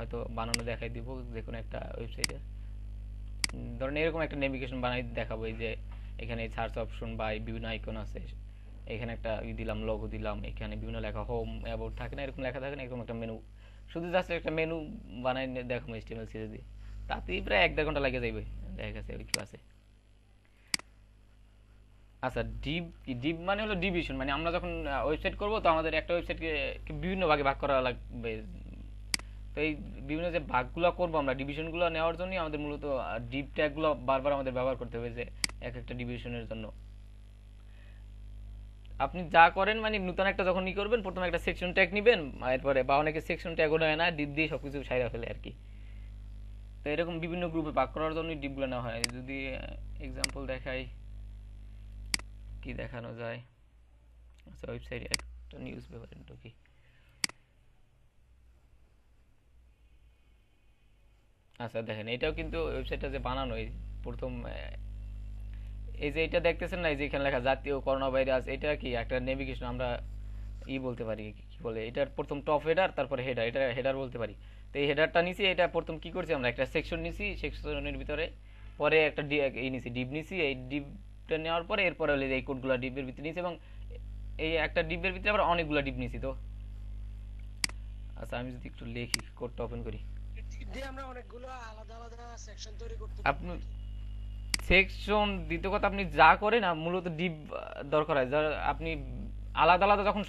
হয়তো বানানো দেখাই দিব যে কোনো একটা ওয়েবসাইটে ধরেন এরকম একটা নেভিগেশন বানাই দেখাবো যে এখানে সার্চ অপশন বা বিভিন্ন আইকন আছে এখানে একটা ই দিলাম লোগো দিলাম এখানে বিভিন্ন লেখা হোম অ্যাবাউট থাকে না এরকম লেখা থাকে না এরকম একটা মেনু শুধু জাস্ট একটা মেনু বানাই দেখো এস্টিমেল সিরিজ দিয়ে তাতেই প্রায় এক দেড় ঘন্টা লাগে যাইবে দেখা গেছে ওই কি আছে আচ্ছা ডিপ ডিপ মানে হলো ডিভিশন মানে আমরা যখন ওয়েবসাইট করবো তো আমাদের একটা ওয়েবসাইটকে বিভিন্ন ভাগে ভাগ করা লাগবে তো এই বিভিন্ন যে ভাগগুলো করবো আমরা ডিভিশনগুলো নেওয়ার জন্যই আমাদের মূলত ডিপ ট্যাগুলো বারবার আমাদের ব্যবহার করতে হবে যে এক একটা ডিভিশনের জন্য আপনি যা করেন মানে নতুন একটা যখন ই করবেন প্রথমে একটা সেকশন ট্যাগ নেবেন এরপরে বা অনেকে সেকশন ট্যাগও নেয় না ডিপ দিয়ে সব কিছু সাইরা ফেলে আর কি তো এরকম বিভিন্ন গ্রুপে ভাগ করার জন্যই ডিপগুলো নেওয়া হয় যদি এক্সাম্পল দেখাই কি দেখানো যায় আচ্ছা ওয়েবসাইট একটা নিউজ পেপার ঢুকি আচ্ছা দেখেন এটাও কিন্তু ওয়েবসাইটটা যে বানানো প্রথম এই যে এটা দেখতেছেন না এই যে এখানে লেখা জাতীয় করোনা ভাইরাস এটা কি একটা নেভিগেশন আমরা ই বলতে পারি কি বলে এটার প্রথম টপ হেডার তারপরে হেডার এটা হেডার বলতে পারি তো এই হেডারটা নিছি এটা প্রথম কি করছি আমরা একটা সেকশন নিছি সেকশনের ভিতরে পরে একটা ই নিছি ডিপ নিছি এই ডিপটা নেওয়ার পরে এরপরে হলে এই কোডগুলো ডিপের ভিতরে নিছি এবং এই একটা ডিপের ভিতরে আবার অনেকগুলো ডিপ নিছি তো আচ্ছা আমি যদি একটু লিখি কোডটা ওপেন করি আপনি সেকশন দ্বিতীয় কথা আপনি যা করেন মূলত ডিপ দরকার হয় আপনি আলাদা আলাদা যখন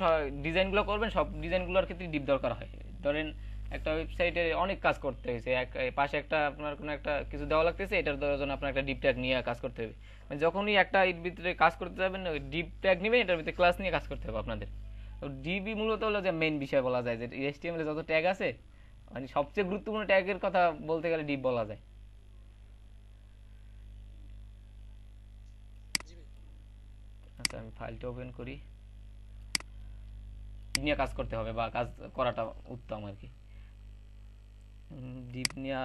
ডিজাইনগুলো করবেন সব ডিজাইনগুলোর ক্ষেত্রে ডিপ দরকার হয় ধরেন একটা ওয়েবসাইটে অনেক কাজ করতে হয়েছে এক পাশে একটা আপনার কোনো একটা কিছু দেওয়া লাগতেছে এটার জন্য আপনার একটা ডিপ ট্যাগ নিয়ে কাজ করতে হবে মানে যখনই একটা এর ভিতরে কাজ করতে যাবেন ডিপ ট্যাগ নেবেন এটার ভিতরে ক্লাস নিয়ে কাজ করতে হবে আপনাদের ডিবি মূলত হলো যে মেইন বিষয় বলা যায় যে এ যত ট্যাগ আছে মানে সবচেয়ে গুরুত্বপূর্ণ ট্যাগের কথা বলতে গেলে ডিপ বলা যায় আচ্ছা আমি ফাইলটা ওপেন করি নিয়ে কাজ করতে হবে বা কাজ করাটা উত্তম আর কি ডিপ নিয়া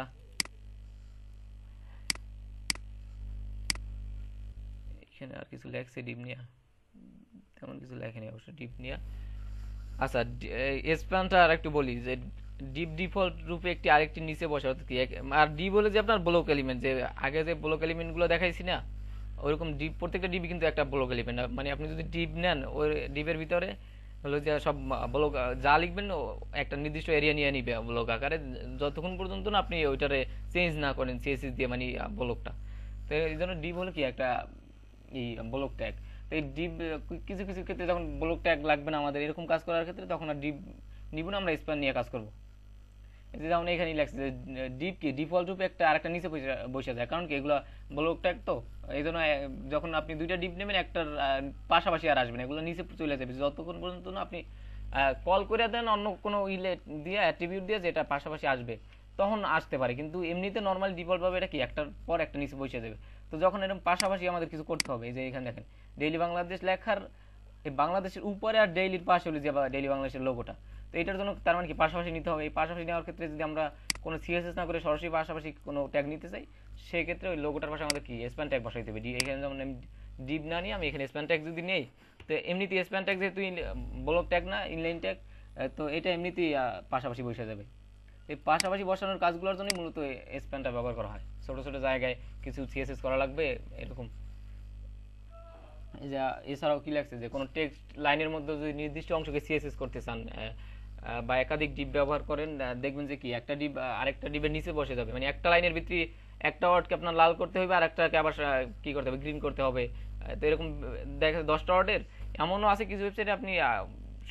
এখানে আর কিছু লেখছে ডিপ নিয়া তেমন কিছু লেখেনি অবশ্য ডিপ নিয়া আচ্ছা এসপ্যানটা আর একটু বলি যে ডিপ ডিফল্ট রূপে একটি আরেকটি নিচে বসে অর্থাৎ কি আর ডি বলে যে আপনার ব্লক এলিমেন্ট যে আগে যে ব্লক এলিমেন্টগুলো দেখাইছি না ওইরকম ডিপ প্রত্যেকটা ডিপ কিন্তু একটা ব্লক এলিমেন্ট মানে আপনি যদি ডিপ নেন ওই ডিপের ভিতরে হলো যে সব ব্লক যা লিখবেন একটা নির্দিষ্ট এরিয়া নিয়ে নিবে ব্লক আকারে যতক্ষণ পর্যন্ত না আপনি ওইটারে চেঞ্জ না করেন সিএসি দিয়ে মানে ব্লকটা তো এই জন্য ডিপ হলো কি একটা এই ব্লক ট্যাগ তো এই ডিপ কিছু কিছু ক্ষেত্রে যখন ব্লক ট্যাগ লাগবে না আমাদের এরকম কাজ করার ক্ষেত্রে তখন আর ডিপ নিব না আমরা স্প্যান নিয়ে কাজ করবো যে যেমন এখানে লেখছে যে ডিপ কি ডিফল্ট রূপে একটা আরেকটা নিচে বসে যায় কারণ কি এগুলো ব্লক ট্যাগ তো এই জন্য যখন আপনি দুইটা ডিপ নেবেন একটার পাশাপাশি আর আসবেন এগুলো নিচে চলে যাবে যতক্ষণ পর্যন্ত না আপনি কল করে দেন অন্য কোনো ইলে দিয়ে অ্যাট্রিবিউট দিয়ে যেটা পাশাপাশি আসবে তখন আসতে পারে কিন্তু এমনিতে নর্মাল ডিফল্টভাবে এটা কি একটার পর একটা নিচে বসে যাবে তো যখন এরকম পাশাপাশি আমাদের কিছু করতে হবে এই যে এখানে দেখেন ডেইলি বাংলাদেশ লেখার এই বাংলাদেশের উপরে আর ডেইলির পাশে হলো যে ডেইলি বাংলাদেশের লোগোটা তো এটার জন্য তার মানে কি পাশাপাশি নিতে হবে এই পাশাপাশি নেওয়ার ক্ষেত্রে যদি আমরা কোনো সিএসএস না করে সরাসরি পাশাপাশি কোনো ট্যাগ নিতে চাই সেক্ষেত্রে ওই লোগোটার পাশে আমাদের কি স্প্যান ট্যাগ বসাই দেবে ডি এখানে যেমন আমি ডিপ না নিয়ে আমি এখানে স্প্যান ট্যাগ যদি নেই তো এমনিতে স্প্যান ট্যাগ যেহেতু ব্লক ট্যাগ না ইনলাইন ট্যাগ তো এটা এমনিতেই পাশাপাশি বসে যাবে এই পাশাপাশি বসানোর কাজগুলোর জন্যই মূলত স্প্যানটা ব্যবহার করা হয় ছোটো ছোটো জায়গায় কিছু সিএসএস করা লাগবে এরকম এছাড়াও কি লাগছে যে কোনো টেক্সট লাইনের মধ্যে যদি নির্দিষ্ট অংশকে সিএসএস করতে চান বা একাধিক ডিপ ব্যবহার করেন দেখবেন যে কি একটা ডিপ আরেকটা ডিপের নিচে বসে যাবে মানে একটা লাইনের ভিত্তি একটা ওয়ার্ডকে আপনার লাল করতে হবে আর একটাকে আবার কি করতে হবে গ্রিন করতে হবে তো এরকম দেখা যাচ্ছে দশটা ওয়ার্ডের এমনও আছে কিছু ওয়েবসাইটে আপনি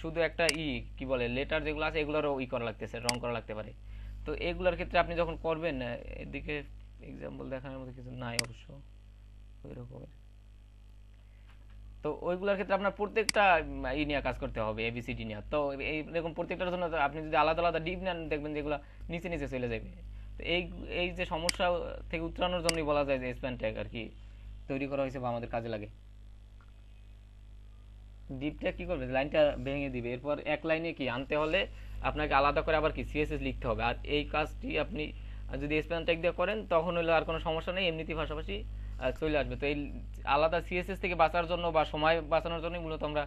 শুধু একটা ই কি বলে লেটার যেগুলো আছে এগুলোরও ই করা লাগতেছে রং করা লাগতে পারে তো এগুলোর ক্ষেত্রে আপনি যখন করবেন এদিকে এক্সাম্পল দেখানোর মতো কিছু নাই অবশ্য ওই রকমের তো ওইগুলোর ক্ষেত্রে আপনার প্রত্যেকটা ই নিয়ে কাজ করতে হবে এবিসিডি নিয়ে তো এইরকম প্রত্যেকটার জন্য আপনি যদি আলাদা আলাদা ডিপ নেন দেখবেন যেগুলো নিচে নিচে চলে যাবে তো এই এই যে সমস্যা থেকে উত্তরানোর জন্যই বলা যায় যে স্প্যান ট্যাগ আর কি তৈরি করা হয়েছে বা আমাদের কাজে লাগে ডিপটা কি করবে লাইনটা ভেঙে দিবে এরপর এক লাইনে কি আনতে হলে আপনাকে আলাদা করে আবার কি সিএসএস লিখতে হবে আর এই কাজটি আপনি যদি স্প্যান ট্যাগ দিয়ে করেন তখন হলে আর কোনো সমস্যা নেই এমনিতেই পাশাপাশি চলে আসবে তো এই আলাদা সিএসএস থেকে বাঁচার জন্য বা সময় বাঁচানোর জন্যই মূলত আমরা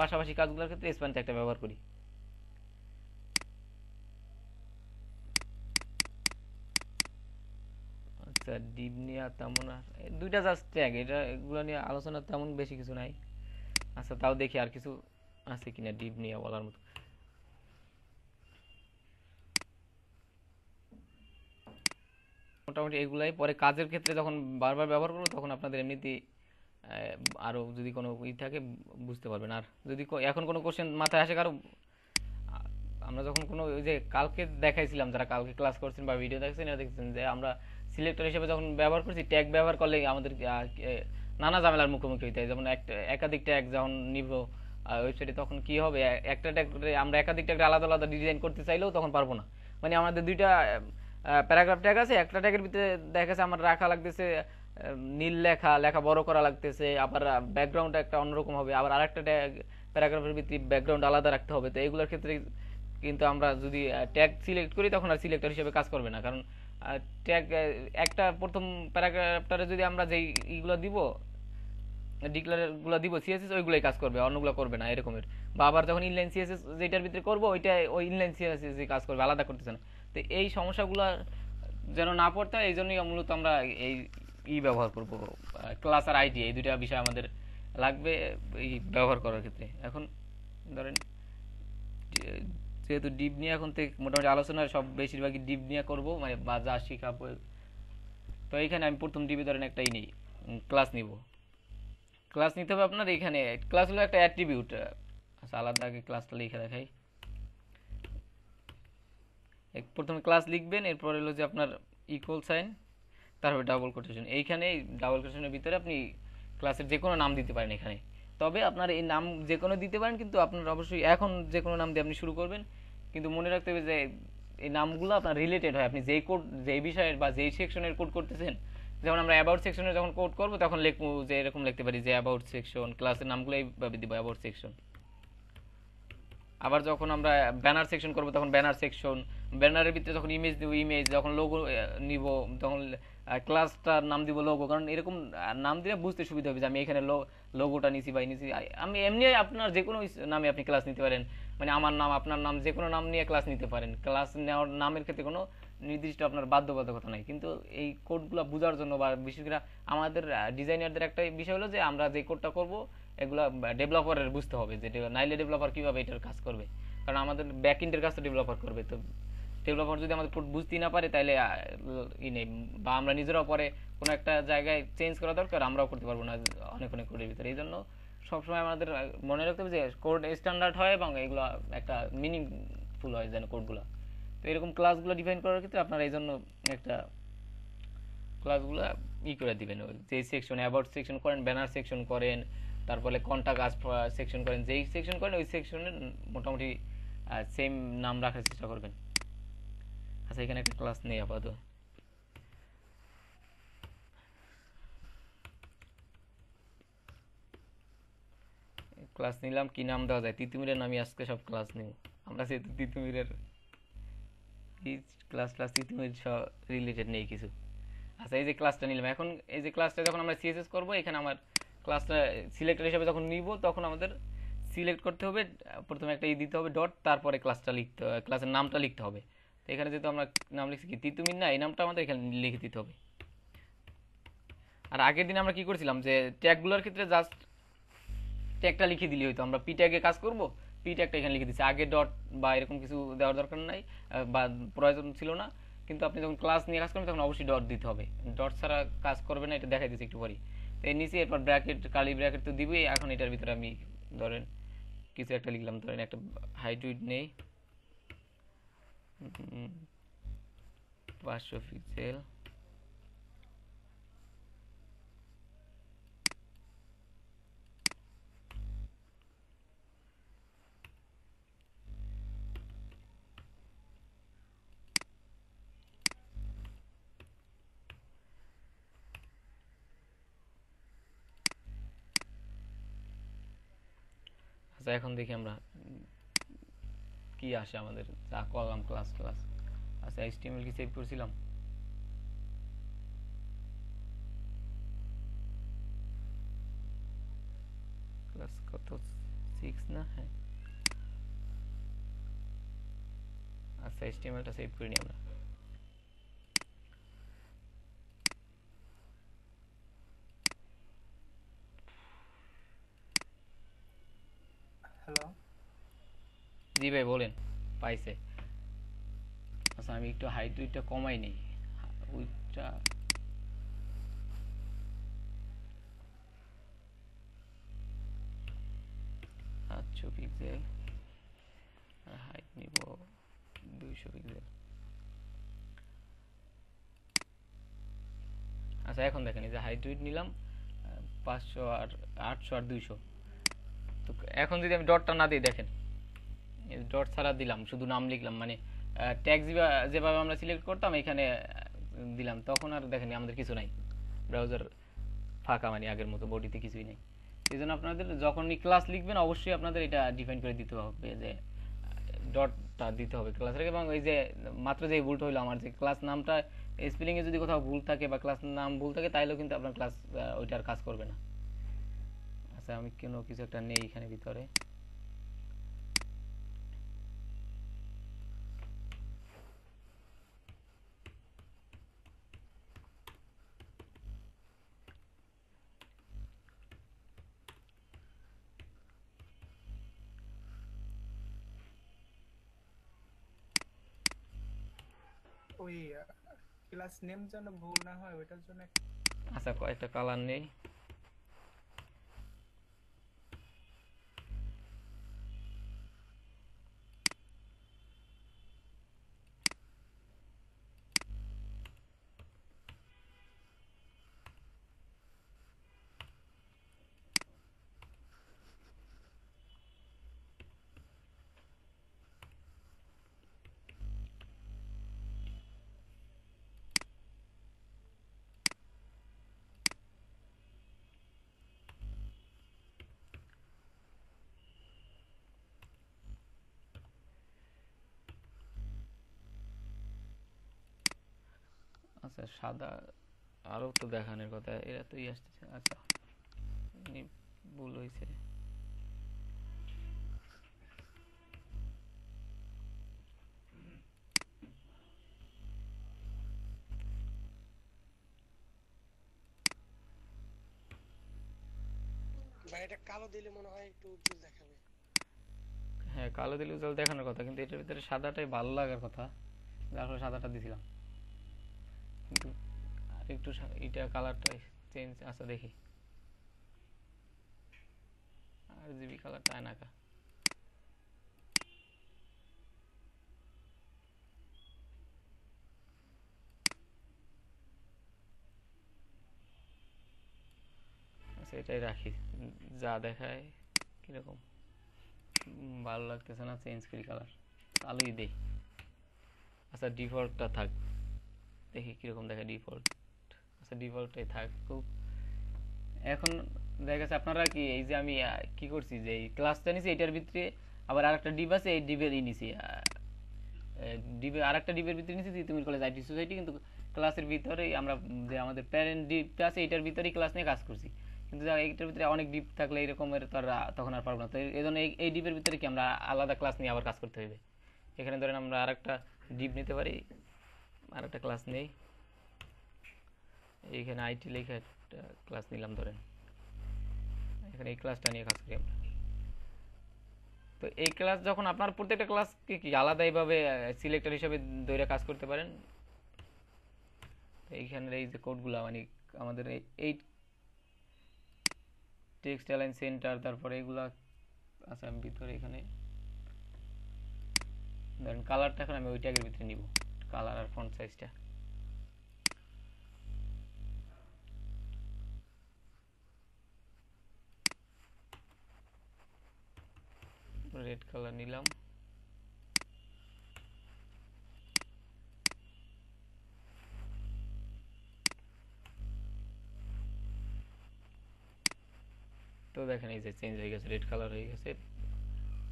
পাশাপাশি কাজগুলোর ক্ষেত্রে স্প্যান ট্যাগটা ব্যবহার করি আচ্ছা ডিপ নিয়ে আর তেমন আর দুইটা জাস্ট ট্যাগ এটা এগুলো নিয়ে আলোচনা তেমন বেশি কিছু নাই আচ্ছা তাও দেখি আর কিছু আছে কিনা ডিপ নিয়ে বলার মতো মোটামুটি এগুলাই পরে কাজের ক্ষেত্রে যখন বারবার ব্যবহার করবো তখন আপনাদের এমনিতেই আরও যদি কোনো ই থাকে বুঝতে পারবেন আর যদি এখন কোনো কোশ্চেন মাথায় আসে কারো আমরা যখন কোনো ওই যে কালকে দেখাইছিলাম যারা কালকে ক্লাস করছেন বা ভিডিও দেখছেন এরা দেখছেন যে আমরা সিলেক্টর হিসেবে যখন ব্যবহার করছি ট্যাগ ব্যবহার করলে আমাদের নানা ঝামেলার মুখোমুখি হইতে হয় যেমন একাধিক ট্যাগ যখন নিব ওয়েবসাইটে তখন কি হবে একটা ট্যাগ আমরা একাধিক ট্যাগ আলাদা আলাদা ডিজাইন করতে চাইলেও তখন পারবো না মানে আমাদের দুইটা প্যারাগ্রাফ ট্যাগ আছে একটা ট্যাগের ভিতরে দেখা গেছে আমার রাখা লাগতেছে নীল লেখা লেখা বড় করা লাগতেছে আবার ব্যাকগ্রাউন্ড একটা অন্যরকম হবে আবার আরেকটা ট্যাগ প্যারাগ্রাফের ভিতরে ব্যাকগ্রাউন্ড আলাদা রাখতে হবে তো এইগুলোর ক্ষেত্রে কিন্তু আমরা যদি ট্যাগ সিলেক্ট করি তখন আর সিলেক্টর হিসেবে কাজ করবে না কারণ ট্যাগ একটা প্রথম প্যারাগ্রাফটারে যদি আমরা যেই ইগুলো দিব ডিক্লারগুলো দিব সিএসএস ওইগুলোই কাজ করবে অন্যগুলো করবে না এরকমের বা আবার যখন ইনলাইন সিএসএস যেটার ভিতরে করবো ওইটা ওই ইনলাইন সিএসএস কাজ করবে আলাদা করতেছে না তো এই সমস্যাগুলো যেন না পড়তে হয় এই জন্যই মূলত আমরা এই ই ব্যবহার করব ক্লাস আর আইটি এই দুইটা বিষয় আমাদের লাগবে এই ব্যবহার করার ক্ষেত্রে এখন ধরেন যেহেতু ডিপ নিয়ে এখন থেকে মোটামুটি আলোচনা সব বেশিরভাগই ডিপ নিয়ে করব মানে বাজার শিখা তো এইখানে আমি প্রথম ডিপে ধরেন একটাই নিই ক্লাস নিব ক্লাস নিতে হবে আপনার এইখানে ক্লাস হলো একটা অ্যাট্রিবিউট আচ্ছা আলাদা আগে ক্লাসটা লিখে দেখাই প্রথমে ক্লাস লিখবেন এরপর হলো যে আপনার ইকুয়াল সাইন তারপরে ডাবল কোটেশন এইখানে ডাবল কোটেশনের ভিতরে আপনি ক্লাসের যে কোনো নাম দিতে পারেন এখানে তবে আপনার এই নাম যে কোনো দিতে পারেন কিন্তু আপনার অবশ্যই এখন যে কোনো নাম দিয়ে আপনি শুরু করবেন কিন্তু মনে রাখতে হবে যে এই নামগুলো আপনার রিলেটেড হয় আপনি যেই কোড যেই বিষয়ের বা যেই সেকশনের কোড করতেছেন যেমন আমরা অ্যাবাউট সেকশনে যখন কোড করব তখন লিখবো যে এরকম লিখতে পারি যে অ্যাবাউট সেকশন ক্লাসের নামগুলো এইভাবে দিব অ্যাবাউট সেকশন আবার যখন আমরা ব্যানার সেকশন করব তখন ব্যানার সেকশন ব্যানারের ভিতরে যখন ইমেজ দিব ইমেজ যখন লোগো নিব তখন ক্লাসটার নাম দিব লোগো কারণ এরকম নাম দিলে বুঝতে সুবিধা হবে যে আমি এখানে লোগোটা নিছি বা নিছি আমি এমনি আপনার যে কোনো নামে আপনি ক্লাস নিতে পারেন মানে আমার নাম আপনার নাম যে কোনো নাম নিয়ে ক্লাস নিতে পারেন ক্লাস নেওয়ার নামের ক্ষেত্রে কোনো নির্দিষ্ট আপনার বাধ্যবাধকতা নাই কিন্তু এই কোডগুলো বোঝার জন্য বা বিশেষ করে আমাদের ডিজাইনারদের একটা বিষয় হলো যে আমরা যে কোডটা করব এগুলো ডেভেলপারের বুঝতে হবে যে নাইলে ডেভেলপার কীভাবে এটার কাজ করবে কারণ আমাদের ব্যাক ইন্ডের কাজ ডেভেলপার করবে তো ডেভেলপার যদি আমাদের কোড বুঝতেই না পারে তাহলে ই নেই বা আমরা নিজেরাও পরে কোনো একটা জায়গায় চেঞ্জ করা দরকার আমরাও করতে পারবো না অনেক অনেক কোডের ভিতরে এই জন্য সবসময় আমাদের মনে রাখতে হবে যে কোড স্ট্যান্ডার্ড হয় এবং এগুলো একটা মিনিংফুল হয় যেন কোডগুলো তো এরকম ক্লাসগুলো ডিফাইন করার ক্ষেত্রে আপনারা এই জন্য একটা ক্লাসগুলো ই করে দিবেন যেই সেকশন অ্যাবাউট সেকশন করেন ব্যানার সেকশন করেন তারপরে কন্টাক্ট আস সেকশন করেন যেই সেকশন করেন ওই সেকশনে মোটামুটি সেম নাম রাখার চেষ্টা করবেন আচ্ছা এখানে একটা ক্লাস নেই আপাতত ক্লাস নিলাম কি নাম দেওয়া যায় তিতুমিরের নামই আজকে সব ক্লাস নিই আমরা সেহেতু তিতুমিরের ক্লাস ক্লাস তিতুমির সব রিলেটেড নেই কিছু আচ্ছা এই যে ক্লাসটা নিলাম এখন এই যে ক্লাসটা যখন আমরা সিএসএস করবো এখানে আমার ক্লাসটা সিলেক্টর হিসাবে যখন নিব তখন আমাদের সিলেক্ট করতে হবে প্রথমে একটা ই দিতে হবে ডট তারপরে ক্লাসটা লিখতে ক্লাসের নামটা লিখতে হবে তো এখানে যেহেতু আমরা নাম লিখছি কি তিতুমির না এই নামটা আমাদের এখানে লিখে দিতে হবে আর আগের দিন আমরা কি করেছিলাম যে ট্যাগগুলোর ক্ষেত্রে জাস্ট ট্যাগটা লিখে দিলে হয়তো আমরা পি ট্যাগে কাজ করব পি ট্যাগটা এখানে লিখে দিচ্ছি আগে ডট বা এরকম কিছু দেওয়ার দরকার নাই বা প্রয়োজন ছিল না কিন্তু আপনি যখন ক্লাস নিয়ে কাজ করবেন তখন অবশ্যই ডট দিতে হবে ডট ছাড়া কাজ করবে না এটা দেখাই দিচ্ছি একটু পরই তো এর নিচে এরপর ব্র্যাকেট কালি ব্র্যাকেট তো দিবই এখন এটার ভিতরে আমি ধরেন কিছু একটা লিখলাম ধরেন একটা হাইট উইট নেই Was Waschoffiziell. এখন দেখি আমরা কি আসে আমাদের যা করলাম ক্লাস ক্লাস আচ্ছা এইচটিএমএল কি সেভ করছিলাম ক্লাস কত 6 না হ্যাঁ আচ্ছা এইচটিএমএলটা সেভ করিনি আমরা জি ভাই বলেন পাইছে আচ্ছা আমি একটু হাইট উইটটা কমাই নিই উইটটা আচ্ছা পিক্সেল আর হাইট নিব 200 পিক্সেল আচ্ছা এখন দেখেন এই যে হাইট উইট নিলাম 500 আর 800 আর 200 তো এখন যদি আমি ডটটা না দিই দেখেন ডট ছাড়া দিলাম শুধু নাম লিখলাম মানে ট্যাগ যেভাবে আমরা সিলেক্ট করতাম এখানে দিলাম তখন আর দেখেন আমাদের কিছু নাই ব্রাউজার ফাঁকা মানে আগের মতো বডিতে কিছুই নেই এই জন্য আপনাদের যখনই ক্লাস লিখবেন অবশ্যই আপনাদের এটা ডিফাইন করে দিতে হবে যে ডটটা দিতে হবে ক্লাসের এবং ওই যে মাত্র যে ভুলটা হইলো আমার যে ক্লাস নামটা স্পেলিংয়ে যদি কোথাও ভুল থাকে বা ক্লাস নাম ভুল থাকে তাইলেও কিন্তু আপনার ক্লাস ওইটার কাজ করবে না আচ্ছা আমি কেন কিছু একটা নেই এখানে ভিতরে ওই ক্লাস নেম যেন ভুল না হয় ওইটার জন্য আচ্ছা কয়টা কালার নেই আচ্ছা সাদা আরও তো দেখানোর কথা এরা তো ই আসতেছে আচ্ছা ভুল হয়েছে হ্যাঁ কালো দিলে উজ্জ্বল দেখানোর কথা কিন্তু এটার ভিতরে সাদাটাই ভালো লাগার কথা যার ফলে সাদাটা দিছিলাম কিন্তু একটু এটা কালারটা চেঞ্জ আছে দেখি আর জিবি কালারটা এনাকা আচ্ছা এটাই রাখি যা দেখায় কিরকম ভালো লাগতেছে না চেঞ্জ করি কালার চালুই দেই আচ্ছা ডিফল্টটা থাক দেখি কীরকম দেখে ডিফল্ট আচ্ছা ডিফল্টটাই থাক খুব এখন দেখা যাচ্ছে আপনারা কি এই যে আমি কি করছি যে এই ক্লাসটা নিছি এটার ভিতরে আবার আরেকটা ডিপ আছে এই ডিপের ই নিছি ডিপের আরেকটা ডিপের ভিতরে নিছি তুমি কলেজ আইটি সোসাইটি কিন্তু ক্লাসের ভিতরেই আমরা যে আমাদের প্যারেন্ট ডিপটা আছে এটার ভিতরেই ক্লাস নিয়ে কাজ করছি কিন্তু এইটার ভিতরে অনেক ডিপ থাকলে এরকমের তো আর তখন আর পারবো না তো এই জন্য এই ডিপের ভিতরে কি আমরা আলাদা ক্লাস নিয়ে আবার কাজ করতে হবে এখানে ধরেন আমরা আরেকটা ডিপ নিতে পারি আর একটা ক্লাস নেই এইখানে আইটি লেখা একটা ক্লাস নিলাম ধরেন এখানে এই ক্লাসটা নিয়ে কাজ করি আমরা তো এই ক্লাস যখন আপনার প্রত্যেকটা ক্লাস কি আলাদা এইভাবে সিলেক্টর হিসেবে ধরে কাজ করতে পারেন এইখানের এই যে কোডগুলো মানে আমাদের এই টেক্সট অ্যালাইন সেন্টার তারপরে এগুলা আছে ভিতরে এখানে ধরেন কালারটা এখন আমি ওই ট্যাগের ভিতরে নিব কালার আর ফন্ট সাইজটা রেড কালার নিলাম তো দেখেন এই যে চেঞ্জ হয়ে গেছে রেড কালার হয়ে গেছে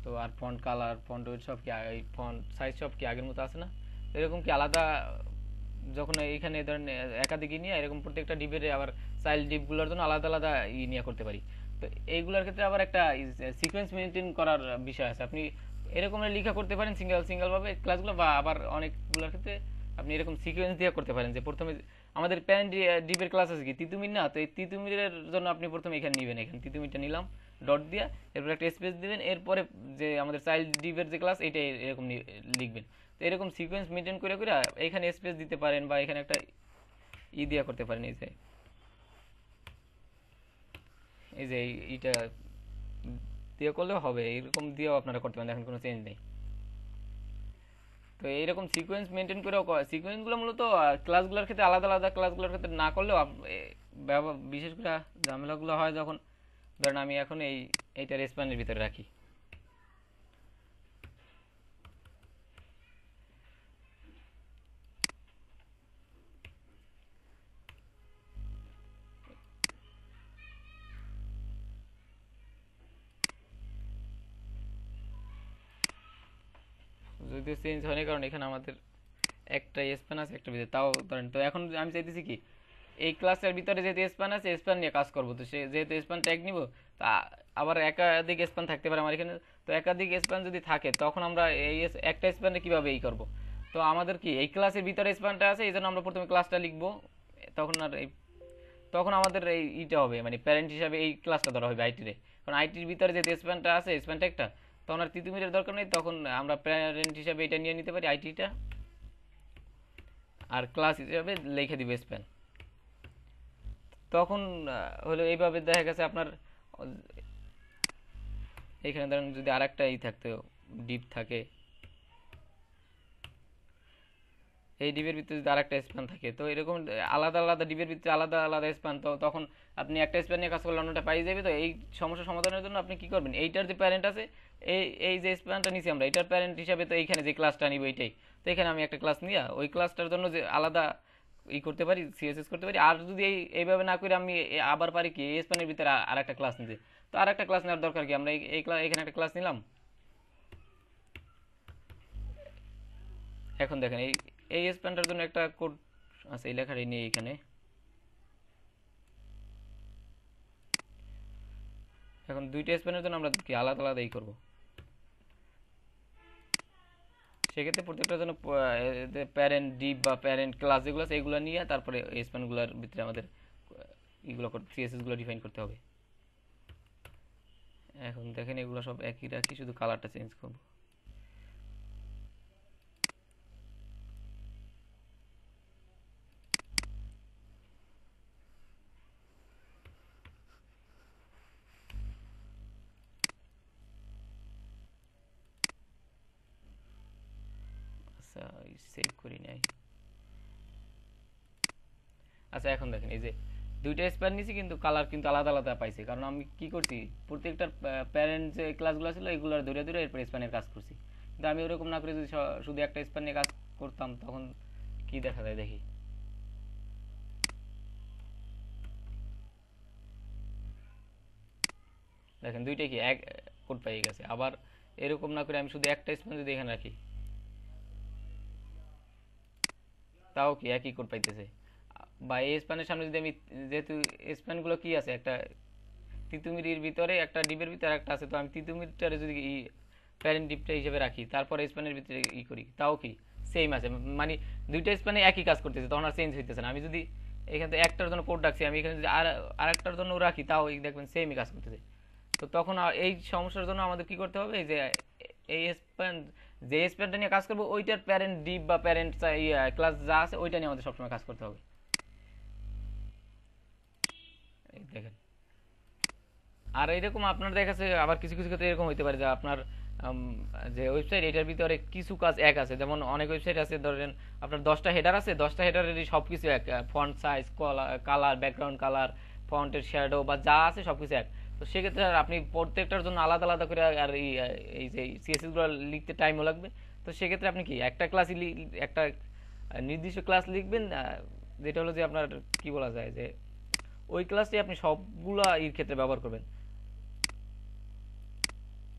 তো আর ফন্ট কালার ফন্ট সব কি ফন্ট সাইজ সব কি আগের মতো আছে না এরকম কি আলাদা যখন এখানে ধরেন একাধিক ই নিয়ে এরকম প্রত্যেকটা ডিপের আবার চাইল্ড ডিপগুলোর জন্য আলাদা আলাদা ই নিয়ে করতে পারি তো এইগুলোর ক্ষেত্রে আবার একটা সিকোয়েন্স মেনটেন করার বিষয় আছে আপনি এরকম লিখা করতে পারেন সিঙ্গেল সিঙ্গেলভাবে ক্লাসগুলো বা আবার অনেকগুলোর ক্ষেত্রে আপনি এরকম সিকোয়েন্স দিয়ে করতে পারেন যে প্রথমে আমাদের প্যান ডিপের ক্লাস আছে কি তিতুমির না তো এই তিতুমিরের জন্য আপনি প্রথমে এখানে নেবেন এখানে তিতুমিরটা নিলাম ডট দিয়ে এরপর একটা স্পেস দিবেন এরপরে যে আমাদের চাইল্ড ডিপের যে ক্লাস এটা এরকম লিখবেন তো এরকম সিকোয়েন্স মেনটেন করে করে এখানে স্পেস দিতে পারেন বা এখানে একটা ই দেওয়া করতে পারেন এই যে এই যে এইটা দিয়ে করলেও হবে এরকম দিয়েও আপনারা করতে পারেন এখন কোনো চেঞ্জ নেই তো এইরকম সিকোয়েন্স মেনটেন করে সিকোয়েন্সগুলো মূলত ক্লাসগুলোর ক্ষেত্রে আলাদা আলাদা ক্লাসগুলোর ক্ষেত্রে না করলেও বিশেষ করে ঝামেলাগুলো হয় যখন ধরেন আমি এখন এই এইটা রেসপানের ভিতরে রাখি যদিও চেঞ্জ হয়নি কারণ এখানে আমাদের একটা স্প্যান আছে একটা ভিতরে তাও ধরেন তো এখন আমি চাইতেছি কি এই ক্লাসের ভিতরে যেহেতু স্প্যান আছে স্প্যান নিয়ে কাজ করবো তো সে যেহেতু স্প্যান ট্যাগ নিব তা আবার একাধিক স্প্যান থাকতে পারে আমার এখানে তো একাধিক স্প্যান যদি থাকে তখন আমরা এই একটা স্প্যানে কীভাবে এই করব তো আমাদের কি এই ক্লাসের ভিতরে স্প্যানটা আছে এই জন্য আমরা প্রথমে ক্লাসটা লিখবো তখন আর এই তখন আমাদের এই ইটা হবে মানে প্যারেন্ট হিসাবে এই ক্লাসটা ধরা হবে আইটিরে কারণ আইটির ভিতরে যেহেতু স্প্যানটা আছে স্প্যানটা একটা তখন আর তিতুমিরের দরকার নেই তখন আমরা প্যারেন্ট হিসাবে এটা নিয়ে নিতে পারি আইটিটা আর ক্লাস হিসাবে লিখে দিবে স্প্যান তখন হলো এইভাবে দেখা গেছে আপনার এখানে ধরেন যদি আর একটা ই থাকতো ডিপ থাকে এই ডিবের ভিতরে যদি আরেকটা স্প্যান থাকে তো এরকম আলাদা আলাদা ডিবের ভিতরে আলাদা আলাদা স্প্যান তো তখন আপনি একটা স্প্যান নিয়ে কাজ করলে অন্যটা পাই যাবে তো এই সমস্যা সমাধানের জন্য আপনি কি করবেন এইটার যে প্যারেন্ট আছে এই এই যে স্প্যানটা নিচ্ছি আমরা এইটার প্যারেন্ট হিসাবে তো এইখানে যে ক্লাসটা নিব এইটাই তো এখানে আমি একটা ক্লাস নিয়ে ওই ক্লাসটার জন্য যে আলাদা ই করতে পারি সিএসএস করতে পারি আর যদি এই এইভাবে না করে আমি আবার পারি কি এই স্প্যানের ভিতরে আর একটা ক্লাস নিতে তো আর একটা ক্লাস নেওয়ার দরকার কি আমরা এই ক্লাস এখানে একটা ক্লাস নিলাম এখন দেখেন এই এই স্প্যানটার জন্য একটা কোড আছে এই লেখাটি নিয়ে এখানে এখন দুইটা স্প্যানের জন্য আমরা কি আলাদা আলাদা এই করবো সেক্ষেত্রে প্রত্যেকটার জন্য প্যারেন্ট ডিপ বা প্যারেন্ট ক্লাস যেগুলো আছে এগুলো নিয়ে তারপরে স্প্যানগুলোর ভিতরে আমাদের এগুলো সিএসএসগুলো ডিফাইন করতে হবে এখন দেখেন এগুলো সব একই রাখি শুধু কালারটা চেঞ্জ করবো আচ্ছা এখন দেখেন এই যে দুইটা স্পেয়ার নিছি কিন্তু কালার কিন্তু আলাদা আলাদা পাইছি কারণ আমি কি করছি প্রত্যেকটার প্যারেন্ট যে ক্লাসগুলো ছিল এগুলো ধরে ধরে এরপর স্প্যানের কাজ করছি কিন্তু আমি ওরকম না করে যদি শুধু একটা স্প্যান নিয়ে কাজ করতাম তখন কি দেখা যায় দেখি দেখেন দুইটাই কি এক কোড পাই গেছে আবার এরকম না করে আমি শুধু একটা স্প্যান যদি এখানে রাখি তাও কি একই কোড পাইতেছে বা এই স্প্যানের সামনে যদি আমি যেহেতু স্প্যানগুলো কি আছে একটা তিতুমিরির ভিতরে একটা ডিপের ভিতরে একটা আছে তো আমি তিতুমিরটারে যদি প্যারেন্ট ডিপটা হিসেবে রাখি তারপরে স্প্যানের ভিতরে ই করি তাও কি সেম আছে মানে দুইটা স্প্যানে একই কাজ করতেছে তখন আর চেঞ্জ হইতেছে না আমি যদি এখান থেকে একটার জন্য কোড রাখছি আমি এখানে যদি আর আরেকটার জন্য রাখি তাও দেখবেন সেমই কাজ করতেছে তো তখন এই সমস্যার জন্য আমাদের কি করতে হবে যে এই স্প্যান যে স্প্যানটা নিয়ে কাজ করবো ওইটার প্যারেন্ট ডিপ বা প্যারেন্ট ক্লাস যা আছে ওইটা নিয়ে আমাদের সবসময় কাজ করতে হবে আর এরকম আপনার দেখা যাচ্ছে আবার কিছু কিছু ক্ষেত্রে এরকম হইতে পারে যে আপনার যে ওয়েবসাইট এটার ভিতরে কিছু কাজ এক আছে যেমন অনেক ওয়েবসাইট আছে ধরেন আপনার দশটা হেডার আছে দশটা হেডারের সব কিছু এক font size colour background colour ফন্টের শ্যাডো বা যা আছে সব কিছু এক তো সেক্ষেত্রে আপনি প্রত্যেকটার জন্য আলাদা আলাদা করে আর এই যে সিএসএসগুলো লিখতে টাইমও লাগবে তো সেক্ষেত্রে আপনি কি একটা ক্লাসই একটা নির্দিষ্ট ক্লাস লিখবেন যেটা হলো যে আপনার কি বলা যায় যে ওই ক্লাসটি আপনি সবগুলা এর ক্ষেত্রে ব্যবহার করবেন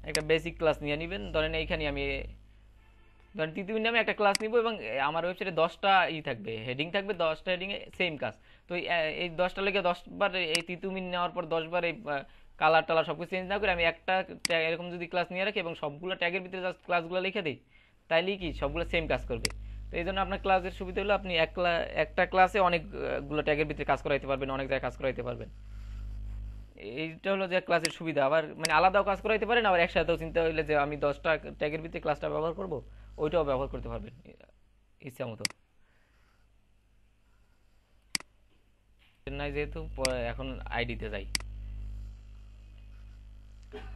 একটা বেসিক ক্লাস নিয়ে নেবেন ধরেন এইখানে আমি ধরেন তৃতীয় নামে একটা ক্লাস নিব এবং আমার ওয়েবসাইটে দশটা ই থাকবে হেডিং থাকবে দশটা হেডিংয়ে সেম কাজ তো এই দশটা লেগে দশবার এই তৃতীয় নেওয়ার পর দশবার এই কালার টালার সব কিছু চেঞ্জ না করে আমি একটা এরকম যদি ক্লাস নিয়ে রাখি এবং সবগুলো ট্যাগের ভিতরে জাস্ট ক্লাসগুলো লিখে দিই তাইলেই কি সবগুলো সেম কাজ করবে তো এই জন্য আপনার ক্লাসের সুবিধা হলো আপনি এক একটা ক্লাসে অনেকগুলো ট্যাগের ভিতরে কাজ করাইতে পারবেন অনেক জায়গায় কাজ করাইতে পারবেন এইটা হলো যে ক্লাসের সুবিধা আবার মানে আলাদাও কাজ করাইতে পারেন আবার একসাথেও চিন্তা হইলে যে আমি দশটা ট্যাগের ভিতরে ক্লাসটা ব্যবহার করব ওইটাও ব্যবহার করতে পারবেন ইচ্ছা মতো যেহেতু এখন আইডিতে যাই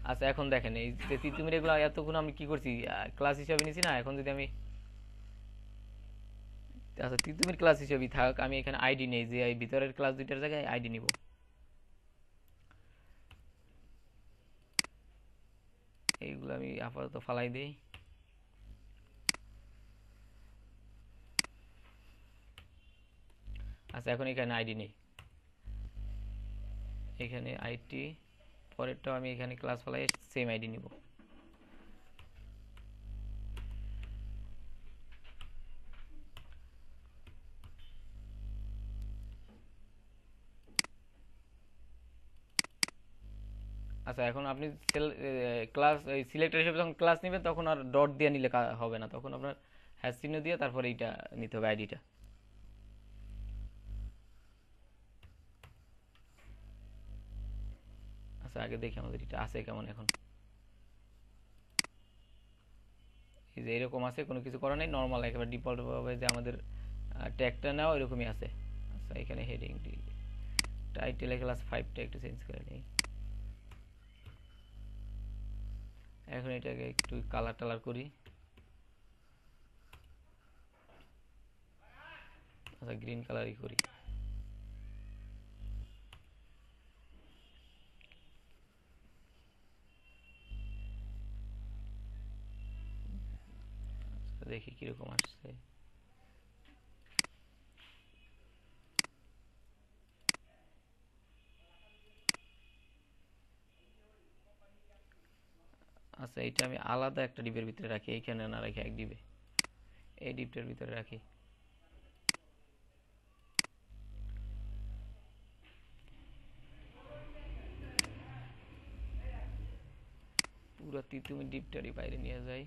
আচ্ছা এখন দেখেন এই যে তিতুমির এগুলো এতক্ষণ আমি কি করছি ক্লাস হিসাবে নিছি না এখন যদি আমি আচ্ছা তিতুমির ক্লাস হিসাবেই থাক আমি এখানে আইডি নেই যে ভিতরের ক্লাস দুইটার জায়গায় আইডি নিব এইগুলো আমি আপাতত ফালাই দিই আচ্ছা এখন এখানে আইডি নেই এখানে আইটি পরেরটাও আমি এখানে ক্লাস ফালাই সেম আইডি নিব আচ্ছা এখন আপনি সেল ক্লাস এই সিলেক্টর হিসেবে যখন ক্লাস নেবেন তখন আর ডট দিয়ে নিলে হবে না তখন আপনার হ্যাশ চিহ্ন দিয়ে তারপরে এইটা নিতে হবে আইডিটা আচ্ছা আগে দেখি আমাদের এটা আছে কেমন এখন এই যে এরকম আছে কোনো কিছু করা নেই নর্মাল একেবারে ডিফল্টভাবে যে আমাদের ট্যাগটা নেওয়া ওইরকমই আছে আচ্ছা এখানে হেডিং টাইটেল ক্লাস ফাইভটা একটু চেঞ্জ করে নিই এখন এটাকে একটু কালার টালার করি আচ্ছা গ্রিন কালারই করি আচ্ছা, দেখি কিরকম আসছে আচ্ছা এটা আমি আলাদা একটা ডিপের ভিতরে রাখি এইখানে না রাখি এক ডিপে এই ডিপটার ভিতরে রাখি পুরা তিতুমি ডিপটারই বাইরে নিয়ে যাই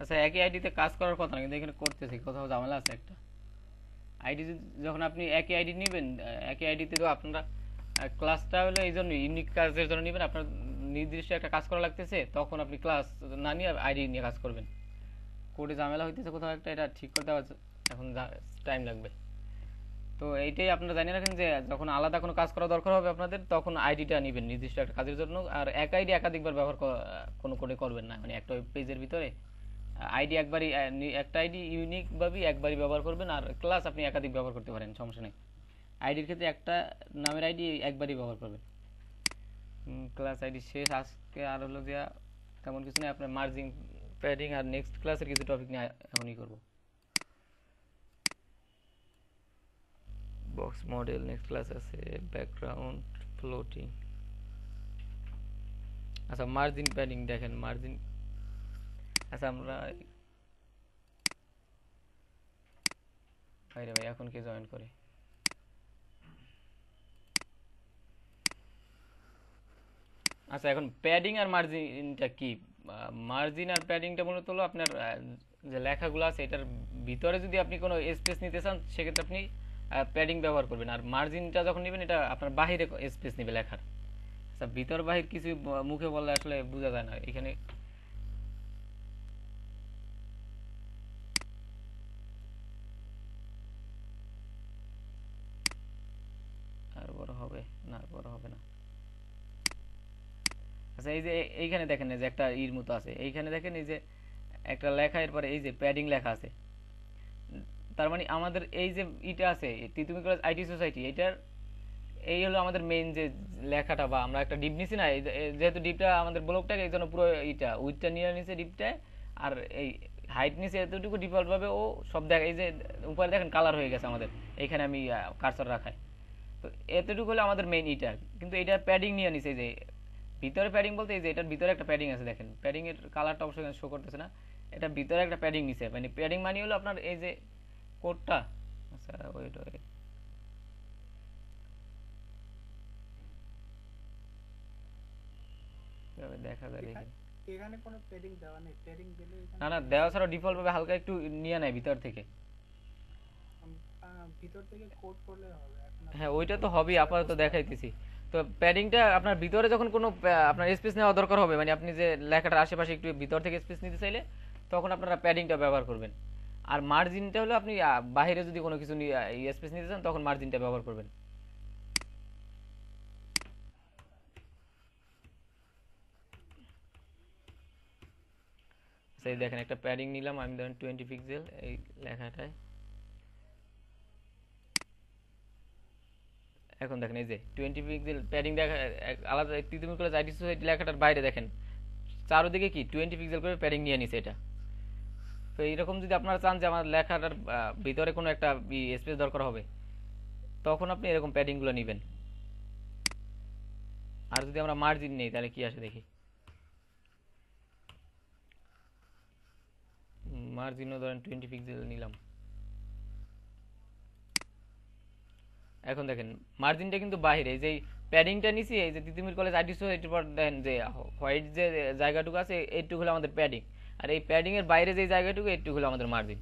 আচ্ছা একই আইডিতে কাজ করার কথা না কিন্তু এখানে করতেছি কোথাও ঝামেলা আছে একটা আইডি যখন আপনি একই আইডি নেবেন একই আইডিতে তো আপনারা ক্লাসটা হলো এই জন্য ইউনিক কাজের জন্য নেবেন আপনার নির্দিষ্ট একটা কাজ করা লাগতেছে তখন আপনি ক্লাস না নিয়ে আইডি নিয়ে কাজ করবেন কোর্টে ঝামেলা হইতেছে কোথাও একটা এটা ঠিক করতে এখন টাইম লাগবে তো এইটাই আপনারা জানিয়ে রাখেন যে যখন আলাদা কোনো কাজ করা দরকার হবে আপনাদের তখন আইডিটা নেবেন নির্দিষ্ট একটা কাজের জন্য আর এক আইডি একাধিকবার ব্যবহার কোনো করে করবেন না মানে একটা পেজের ভিতরে আইডি একবারই একটা আইডি ইউনিকভাবেই একবারই ব্যবহার করবেন আর ক্লাস আপনি একাধিক ব্যবহার করতে পারেন সমস্যা নেই আইডির ক্ষেত্রে একটা নামের আইডি একবারই ব্যবহার করবেন ক্লাস আইডি শেষ আজকে আর হলো গিয়া তেমন কিছু নেই আপনার মার্জিং প্যাডিং আর নেক্সট ক্লাসের কিছু টপিক নিয়ে এখনই করবো বক্স মডেল নেক্সট ক্লাস আছে ব্যাকগ্রাউন্ড ফ্লোটিং আচ্ছা মার্জিন প্যাডিং দেখেন মার্জিন আচ্ছা আমরা ভাই ভাই এখন কে জয়েন করে আচ্ছা এখন প্যাডিং আর মার্জিনটা কি মার্জিন আর প্যাডিংটা হলো আপনার যে লেখাগুলো আছে এটার ভিতরে যদি আপনি কোনো স্পেস নিতে চান সেক্ষেত্রে আপনি প্যাডিং ব্যবহার করবেন আর মার্জিনটা যখন নেবেন এটা আপনার বাহিরে স্পেস নেবে লেখার আচ্ছা ভিতর বাহির কিছু মুখে বললে আসলে বোঝা যায় না এখানে আচ্ছা এই যে এইখানে দেখেন যে একটা ইর মতো আছে এইখানে দেখেন এই যে একটা লেখা এর পরে এই যে প্যাডিং লেখা আছে তার মানে আমাদের এই যে ইটা আছে তিতুমি কলেজ আইটি সোসাইটি এটার এই হলো আমাদের মেইন যে লেখাটা বা আমরা একটা ডিপ নিছি না যেহেতু ডিপটা আমাদের ব্লকটাকে এই জন্য পুরো ইটা উইথটা নিয়ে নিছে ডিপটায় আর এই হাইট নিছে এতটুকু ডিফল্টভাবে ও সব দেখ এই যে উপরে দেখেন কালার হয়ে গেছে আমাদের এখানে আমি কার্সর রাখাই তো এতটুকু হলো আমাদের মেইন ইটা কিন্তু এটা প্যাডিং নিয়ে নিছে যে ভিতরে প্যাডিং বলতে এই যে এটার ভিতরে একটা প্যাডিং আছে দেখেন প্যাডিং এর কালারটা অবশ্যই শো করতেছে না এটা ভিতরে একটা প্যাডিং নিছে মানে প্যাডিং মানে হলো আপনার এই যে কোডটা আচ্ছা ওয়েট ওয়েট দেখা না দেওয়া ছাড়া ডিফল্ট হালকা একটু নিয়ে নেয় ভিতর থেকে হ্যাঁ ওইটা তো হবেই আপাতত দেখাইতেছি তো প্যাডিংটা আপনার ভিতরে যখন কোনো আপনার স্পেস নেওয়া দরকার হবে মানে আপনি যে লেখাটার আশেপাশে একটু ভিতর থেকে স্পেস নিতে চাইলে তখন আপনারা প্যাডিংটা ব্যবহার করবেন আর মার্জিনটা হলো আপনি বাইরে যদি কোনো কিছু স্পেস ইয়ে নিতে চান তখন মার্জিনটা ব্যবহার করবেন সেই আচ্ছা, দেখেন একটা প্যাডিং নিলাম আমি ধরেন টোয়েন্টি পিক্সেল এই লেখাটায় এখন দেখেন এই যে টোয়েন্টি পিক্সেল প্যাডিং দেখা আলাদা তৃতীয় করে আইডি সোসাইটি লেখাটার বাইরে দেখেন চারোদিকে কি টোয়েন্টি পিক্সেল করে প্যাডিং নিয়ে নিছে এটা তো এইরকম যদি আপনারা চান যে আমার লেখাটার ভিতরে কোনো একটা স্পেস দরকার হবে তখন আপনি এরকম প্যাডিংগুলো নেবেন আর যদি আমরা মার্জিন নেই তাহলে কি আসে দেখি মার্জিনও ধরেন টোয়েন্টি পিক্সেল নিলাম এখন দেখেন মার্জিনটা কিন্তু বাহিরে এই যে প্যাডিংটা নিছি এই যে তিতুমির কলেজ আর্টিস্ট এটির পর দেখেন যে হোয়াইট যে জায়গাটুকু আছে এইটুকু হলো আমাদের প্যাডিং আর এই প্যাডিংয়ের বাইরে যে জায়গাটুকু এইটুকু হলো আমাদের মার্জিন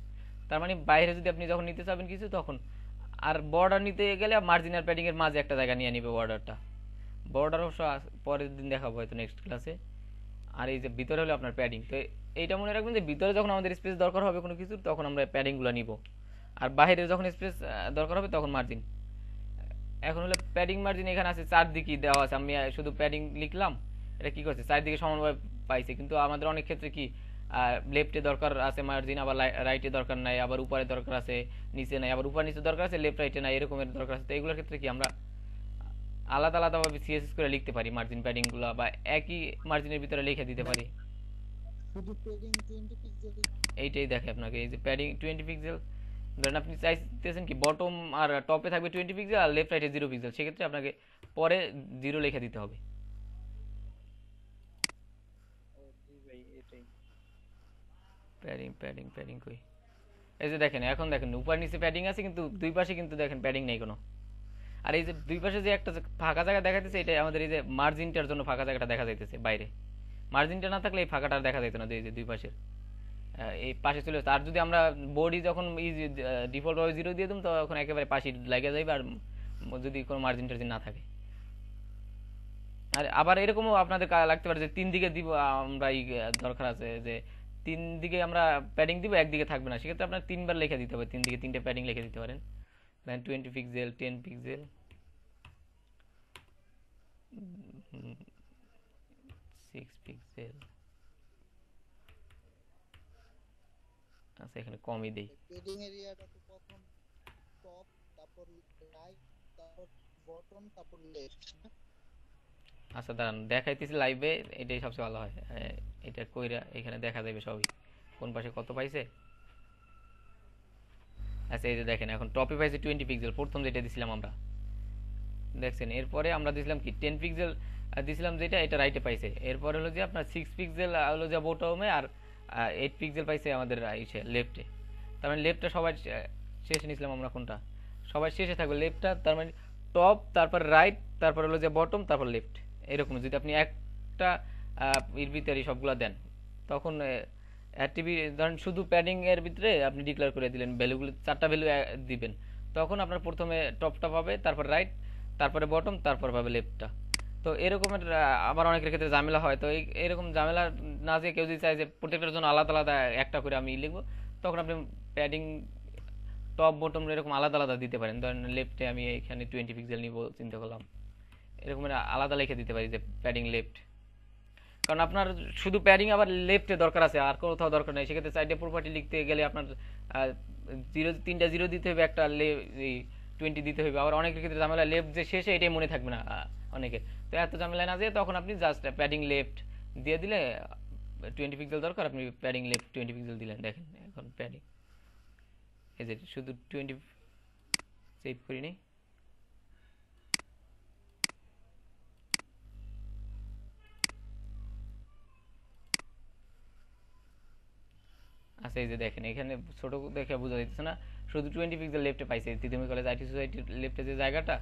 তার মানে বাইরে যদি আপনি যখন নিতে চাবেন কিছু তখন আর বর্ডার নিতে গেলে মার্জিন আর প্যাডিংয়ের মাঝে একটা জায়গা নিয়ে নিবে বর্ডারটা বর্ডার অবশ্য পরের দিন দেখাবো হয়তো নেক্সট ক্লাসে আর এই যে ভিতরে হলো আপনার প্যাডিং তো এইটা মনে রাখবেন যে ভিতরে যখন আমাদের স্পেস দরকার হবে কোনো কিছু তখন আমরা প্যাডিংগুলো নিব আর বাইরে যখন স্পেস দরকার হবে তখন মার্জিন এখন হলো প্যাডিং মার্জিন এখানে আছে চারদিকে দেওয়া আছে আমি শুধু প্যাডিং লিখলাম এটা কি করছে চারদিকে সমানভাবে পাইছে কিন্তু আমাদের অনেক ক্ষেত্রে কি লেফটে দরকার আছে মার্জিন আবার রাইটে দরকার নাই আবার উপরে দরকার আছে নিচে নাই আবার উপর নিচে দরকার আছে লেফট রাইটে নাই এরকমের দরকার আছে তো এগুলোর ক্ষেত্রে কি আমরা আলাদা আলাদাভাবে সিএসএস করে লিখতে পারি মার্জিন প্যাডিংগুলো বা একই মার্জিনের ভিতরে লিখে দিতে পারি এইটাই দেখে আপনাকে এই যে প্যাডিং টোয়েন্টি পিক্সেল ধরেন আপনি চাইতেছেন কি বটম আর টপে থাকবে টোয়েন্টি পিক্সেল আর লেফট রাইটে জিরো পিক্সেল সেক্ষেত্রে আপনাকে পরে জিরো লেখা দিতে হবে প্যাডিং প্যাডিং প্যাডিং কই এই যে দেখেন এখন দেখেন উপর নিচে প্যাডিং আছে কিন্তু দুই পাশে কিন্তু দেখেন প্যাডিং নেই কোনো আর এই যে দুই পাশে যে একটা ফাঁকা জায়গা দেখা যাচ্ছে এটা আমাদের এই যে মার্জিনটার জন্য ফাঁকা জায়গাটা দেখা যাইতেছে বাইরে মার্জিনটা না থাকলে এই ফাঁকাটা আর দেখা যাইতো না এই যে দুই পাশের এই পাশে চলে আসতো আর যদি আমরা বডি যখন ইজি ডিফল্টভাবে জিরো দিয়ে দিম তখন একেবারে পাশে লাগে যাবে আর যদি কোনো মার্জিন টার্জিন না থাকে আর আবার এরকমও আপনাদের লাগতে পারে যে তিন দিকে দিব আমরা এই দরকার আছে যে তিন দিকে আমরা প্যাডিং দিব একদিকে থাকবে না সেক্ষেত্রে আপনার তিনবার লেখা দিতে হবে তিন দিকে তিনটে প্যাডিং লেখে দিতে পারেন দেন twenty pixel ten pixel six pixel আচ্ছা এখানে কমই দেই ট্রেডিং এরিয়াটা তো প্রথম টপ তারপর রাইট তারপর বটম তারপর লেফট হ্যাঁ? আচ্ছা দাঁড়ান দেখাইতেছি লাইভে এটাই সবচেয়ে ভালো হয় এটা কইরা এখানে দেখা যাবে সবই কোন পাশে কত পাইছে আচ্ছা এই যে দেখেন এখন টপে পাইছে টোয়েন্টি পিক্সেল প্রথম যেটা দিছিলাম আমরা দেখছেন এরপরে আমরা দিছিলাম কি টেন পিক্সেল দিছিলাম যেটা এটা রাইটে পাইছে এরপরে হলো যে আপনার সিক্স পিক্সেল হলো যে বোটমে আর এইট পিক্সেল পাইছে আমাদের ইসে লেফটে তার মানে লেফটটা সবার শেষে নিয়েছিলাম আমরা কোনটা সবার শেষে থাকবে লেফটটা তার মানে টপ তারপর রাইট তারপর হলো যে বটম তারপর লেফট এরকম যদি আপনি একটা এর ভিতরে সবগুলা দেন তখন অ্যাটিভি ধরেন শুধু প্যাডিং এর ভিতরে আপনি ডিক্লেয়ার করে দিলেন ভ্যালুগুলো চারটা ভ্যালু দিবেন তখন আপনার প্রথমে টপটা পাবে তারপর রাইট তারপরে বটম তারপর পাবে লেফটটা তো এরকমের আবার অনেকের ক্ষেত্রে ঝামেলা হয় তো এরকম ঝামেলা না যে কেউ যদি চায় যে প্রত্যেকটার জন্য আলাদা আলাদা একটা করে আমি লিখবো তখন আপনি প্যাডিং টপ বটম এরকম আলাদা আলাদা দিতে পারেন ধরেন লেফটে আমি এখানে টোয়েন্টি পিক্সেল নিব চিন্তা করলাম এরকম আলাদা লিখে দিতে পারি যে প্যাডিং লেফট কারণ আপনার শুধু প্যাডিং আবার লেফটে দরকার আছে আর কোথাও দরকার নেই সেক্ষেত্রে সাইডে প্রপার্টি লিখতে গেলে আপনার জিরো তিনটা জিরো দিতে হবে একটা টোয়েন্টি দিতে হবে আবার অনেকের ক্ষেত্রে ঝামেলা লেফট যে শেষে এটাই মনে থাকবে না অনেকের তো এত ঝামেলা না যে তখন আপনি জাস্ট প্যাডিং লেফট দিয়ে দিলে টোয়েন্টি পিক্সেল দরকার আপনি প্যাডিং লেফট টোয়েন্টি পিক্সেল দিলেন দেখেন এখন প্যাডিং এই যে শুধু টোয়েন্টি সেভ করি নি আচ্ছা এই যে দেখেন এখানে ছোট দেখে বোঝা যাচ্ছে না শুধু টোয়েন্টি পিক্সেল লেফটে পাইছে তৃতীয় কলেজ আইটি সোসাইটির লেফটে যে জায়গাটা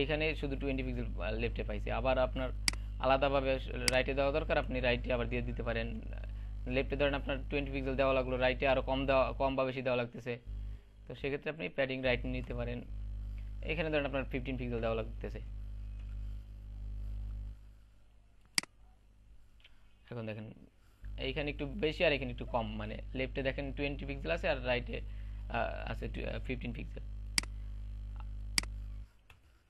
এইখানে শুধু টোয়েন্টি পিক্সেল লেফটে পাইছে আবার আপনার আলাদাভাবে রাইটে দেওয়া দরকার আপনি রাইটে আবার দিয়ে দিতে পারেন লেফটে ধরেন আপনার টোয়েন্টি পিক্সেল দেওয়া লাগলো রাইটে আরও কম দেওয়া কম বা বেশি দেওয়া লাগতেছে তো সেক্ষেত্রে আপনি প্যাডিং রাইট নিতে পারেন এখানে ধরেন আপনার ফিফটিন পিক্সেল দেওয়া লাগতেছে এখন দেখেন এইখানে একটু বেশি আর এখানে একটু কম মানে লেফটে দেখেন টোয়েন্টি পিক্সেল আছে আর রাইটে আছে ফিফটিন পিক্সেল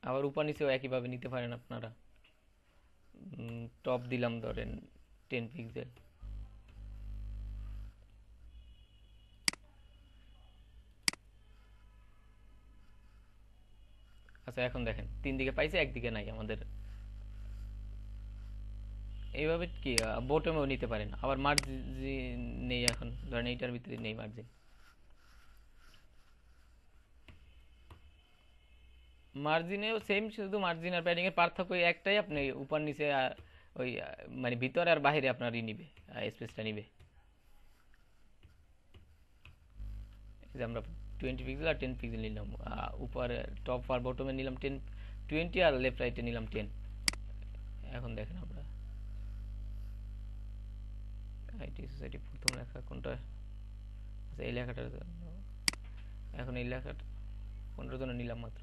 আবার উপর নিচেও একইভাবে নিতে পারেন আপনারা টপ দিলাম ধরেন টেন পিক্সেল আচ্ছা এখন দেখেন তিন দিকে পাইছে একদিকে নাই আমাদের এইভাবে কি বোটমেও নিতে পারেন আবার মার্জিন নেই এখন ধরেন এইটার ভিতরে নেই মার্জিন মার্জিনেও সেম শুধু মার্জিন আর প্যাডিংয়ের পার্থক্য একটাই আপনি উপর নিচে ওই মানে ভিতরে আর বাহিরে আপনার ই নিবে স্পেসটা নিবে আমরা টোয়েন্টি পিক্সেল আর টেন পিক্সেল নিলাম উপর টপ আর বটমে নিলাম টেন টোয়েন্টি আর লেফট রাইটে নিলাম টেন এখন দেখেন আমরা আইটি সোসাইটি প্রথম লেখা কোনটা আচ্ছা এই লেখাটার এখন এই লেখাটা পনেরো জন্য নিলাম মাত্র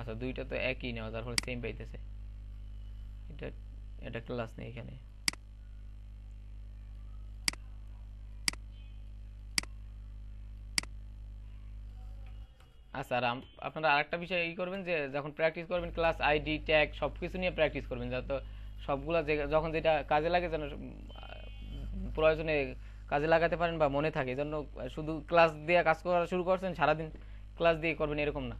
আচ্ছা দুইটা তো একই নেওয়া যার ফলে সেম পাইতেছে এটা এটা ক্লাস নেই এখানে আচ্ছা আর আপনারা আরেকটা বিষয় ই করবেন যে যখন প্র্যাকটিস করবেন ক্লাস আইডি ট্যাগ সব কিছু নিয়ে প্র্যাকটিস করবেন যাতে সবগুলা যখন যেটা কাজে লাগে যেন প্রয়োজনে কাজে লাগাতে পারেন বা মনে থাকে জন্য শুধু ক্লাস দিয়ে কাজ করা শুরু করছেন সারাদিন ক্লাস দিয়ে করবেন এরকম না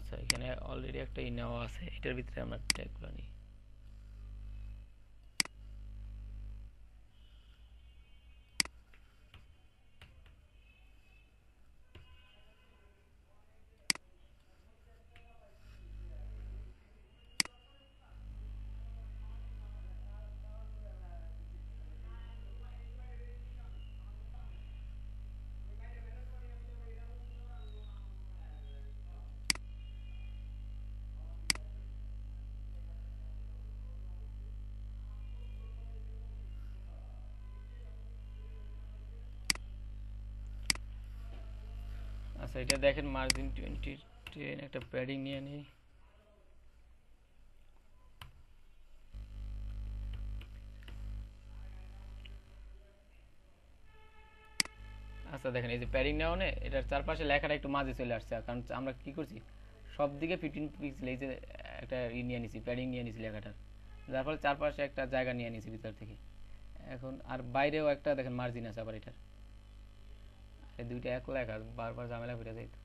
আচ্ছা এখানে অলরেডি একটা ই নেওয়া আছে এটার ভিতরে আমরা ট্যাগুলো নিই আচ্ছা এটা দেখেন মার্জিন টোয়েন্টি টেন একটা প্যাডিং নিয়ে নিই আচ্ছা দেখেন এই যে প্যাডিং নেওয়া এটার চারপাশে লেখাটা একটু মাঝে চলে আসছে কারণ আমরা কি করছি সব দিকে ফিফটিন পিক্সেল এই যে একটা ই নিয়ে নিছি প্যাডিং নিয়ে নিছি লেখাটার যার ফলে চারপাশে একটা জায়গা নিয়ে নিছি ভিতর থেকে এখন আর বাইরেও একটা দেখেন মার্জিন আছে আবার এটার দুইটা এক লেখা বারবার ঝামেলা ফিরে যাইতো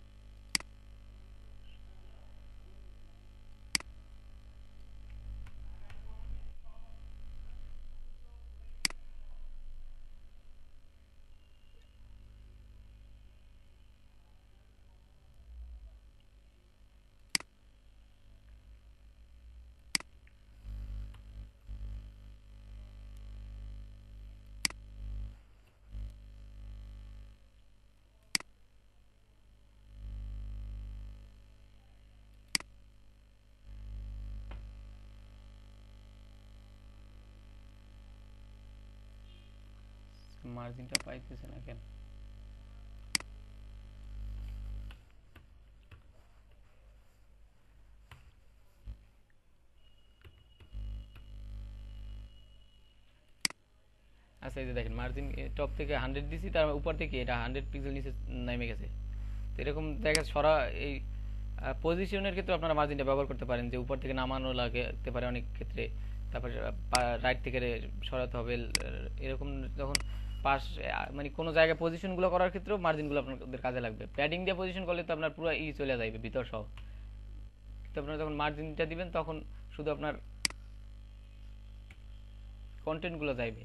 মার্জিনটা পাইতেছে না কেন আচ্ছা এই যে দেখেন মার্জিন টপ থেকে হান্ড্রেড দিছি তার উপর থেকে এটা হান্ড্রেড পিক্সেল নিচে নেমে গেছে তো এরকম দেখা সরা এই পজিশনের ক্ষেত্রে আপনারা মার্জিনটা ব্যবহার করতে পারেন যে উপর থেকে নামানো লাগতে পারে অনেক ক্ষেত্রে তারপর রাইট থেকে সরাতে হবে এরকম যখন পাশ মানে কোনো জায়গায় পজিশনগুলো করার ক্ষেত্রেও মার্জিনগুলো আপনাদের কাজে লাগবে প্যাডিং দিয়ে পজিশন করলে তো আপনার পুরো ই চলে যাবে ভিতর সহ তো আপনারা যখন মার্জিনটা দিবেন তখন শুধু আপনার কন্টেন্টগুলো যাইবে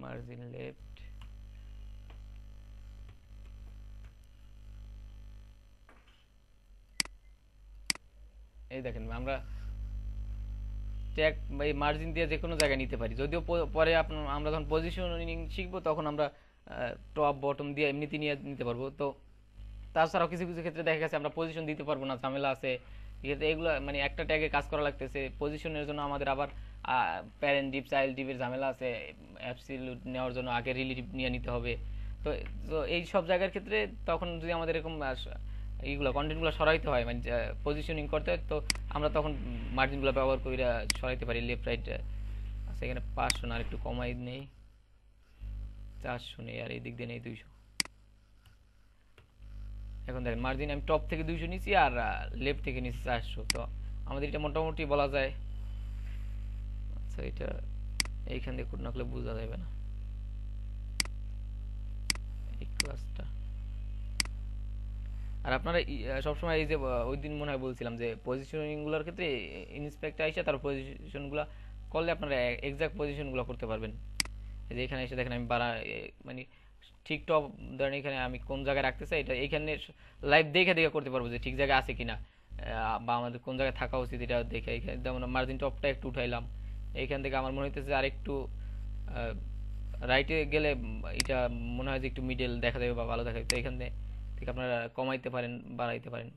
মার্জিন লেফট এই দেখেন আমরা ট্যাগ এই মার্জিন দিয়ে যে কোনো জায়গায় নিতে পারি যদিও পরে আমরা যখন পজিশনিং শিখবো তখন আমরা টপ বটম দিয়ে এমনিতে নিয়ে নিতে পারবো তো তাছাড়াও কিছু কিছু ক্ষেত্রে দেখা গেছে আমরা পজিশন দিতে পারবো না ঝামেলা আছে যেহেতু এগুলো মানে একটা ট্যাগে কাজ করা লাগতেছে পজিশনের জন্য আমাদের আবার প্যারেন্ট ডিপ চাইল্ড ডিপের ঝামেলা আছে অ্যাপসিলুট নেওয়ার জন্য আগে রিলেটিভ নিয়ে নিতে হবে তো তো এই সব জায়গার ক্ষেত্রে তখন যদি আমাদের এরকম এইগুলো কন্টেন্টগুলো সরাইতে হয় মানে পজিশনিং করতে হয় তো আমরা তখন মার্জিনগুলো ব্যবহার করে সরাইতে পারি লেফট রাইট আচ্ছা এখানে পাঁচশো না আর একটু কমাই নেই চারশো নেই আর এই দিক দিয়ে নেই দুইশো এখন দেখেন মার্জিন আমি টপ থেকে দুইশো নিচ্ছি আর লেফট থেকে নিচ্ছি চারশো তো আমাদের এটা মোটামুটি বলা যায় আচ্ছা এটা এইখান দিয়ে কোড না করলে বোঝা যাবে না এই ক্লাসটা আর আপনারা সবসময় এই যে ওই দিন মনে হয় বলছিলাম যে পজিশনিংগুলোর ক্ষেত্রে ইন্সপেক্টর এসে তার পজিশনগুলো করলে আপনারা এক্সাক্ট পজিশনগুলো করতে পারবেন এই যে এখানে এসে দেখেন আমি বাড়া মানে ঠিক টপ ধরেন এখানে আমি কোন জায়গায় রাখতে চাই এটা এখানে লাইভ দেখে দেখে করতে পারবো যে ঠিক জায়গায় আছে কিনা বা আমাদের কোন জায়গায় থাকা উচিত এটা দেখে এখানে যেমন মার্জিন টপটা একটু উঠাইলাম এখান থেকে আমার মনে হইতেছে আর একটু রাইটে গেলে এটা মনে হয় যে একটু মিডল দেখা যাবে বা ভালো দেখা যাবে তো এখানে থেকে আপনারা কমাইতে পারেন বাড়াইতে পারেন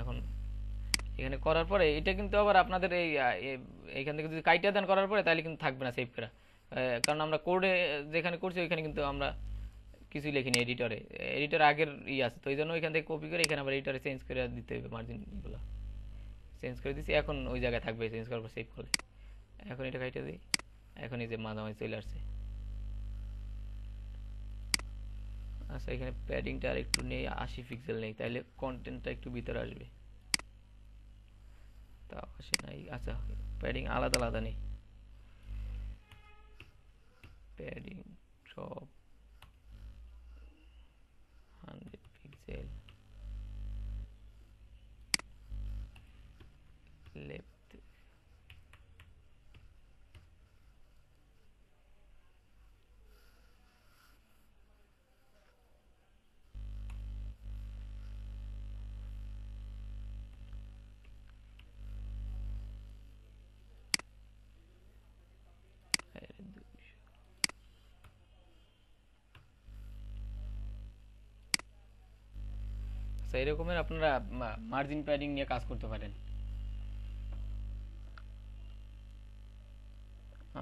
এখন এখানে করার পরে এটা কিন্তু আবার আপনাদের এই এখান থেকে যদি কাইটা দেন করার পরে তাহলে কিন্তু থাকবে না সেভ করা কারণ আমরা কোডে যেখানে করছি ওইখানে কিন্তু আমরা কিছুই লেখিনি এডিটরে এডিটর আগের ই আছে তো এই জন্য ওইখান থেকে কপি করে এখানে আবার এডিটরে চেঞ্জ করে দিতে হবে মার্জিনগুলো চেঞ্জ করে দিচ্ছি এখন ওই জায়গায় থাকবে চেঞ্জ করার পর সেভ করলে এখন এটা কাইটা দিই এখন এই যে মাঝামাঝি চলে আসছে আচ্ছা এখানে প্যাডিংটা আর একটু নেই আশি পিক্সেল নেই তাহলে কন্টেন্টটা একটু ভিতরে আসবে তা আসে নাই আচ্ছা প্যাডিং আলাদা আলাদা নেই প্যাডিং সব হান্ড্রেড পিক্সেল লেফট তো এরকমের আপনারা মার্জিন প্যাডিং নিয়ে কাজ করতে পারেন